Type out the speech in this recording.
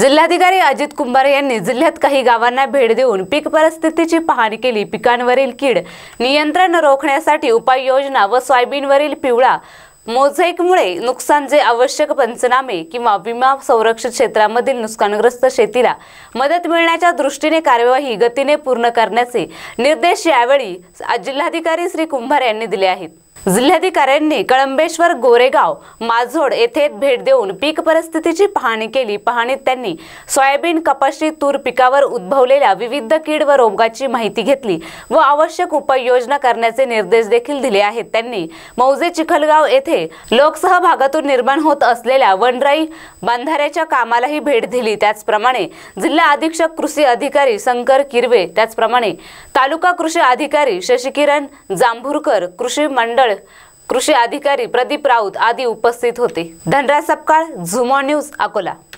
जिल्हाधिकारी अजित कुंभार यांनी जिल्ह्यात काही गावांना भेट देऊन पीक परिस्थितीची पाहणी केली पिकांवरील कीड नियंत्रण रोखण्यासाठी उपाययोजना व सोयाबीनवरील पिवळा मोझेकमुळे नुकसान जे आवश्यक पंचनामे किंवा विमा संरक्षित क्षेत्रामधील नुकसानग्रस्त शेतीला मदत मिळण्याच्या दृष्टीने कार्यवाही गतीने पूर्ण करण्याचे निर्देश यावेळी जिल्हाधिकारी श्री कुंभार यांनी दिले आहेत जिल्हाधिकाऱ्यांनी कळंबेश्वर गोरेगाव माझोड येथे भेट देऊन पीक परिस्थितीची पाहणी केली पाहणीत त्यांनी सोयाबीन कपाशी तूर पिकावर उद्भवलेल्या विविध कीड व रोगाची माहिती घेतली व आवश्यक उपाययोजना करण्याचे निर्देश देखील दिले आहेत त्यांनी मौजे चिखलगाव येथे लोकसहभागातून निर्माण होत असलेल्या वनराई बांधाऱ्याच्या कामालाही भेट दिली त्याचप्रमाणे जिल्हा अधीक्षक कृषी अधिकारी शंकर किरवे त्याचप्रमाणे तालुका कृषी अधिकारी शशिकिरण जांभूरकर कृषी मंडळ कृषी अधिकारी प्रदीप राऊत आदी उपस्थित होते धनराज सपकाळ झुमा न्यूज अकोला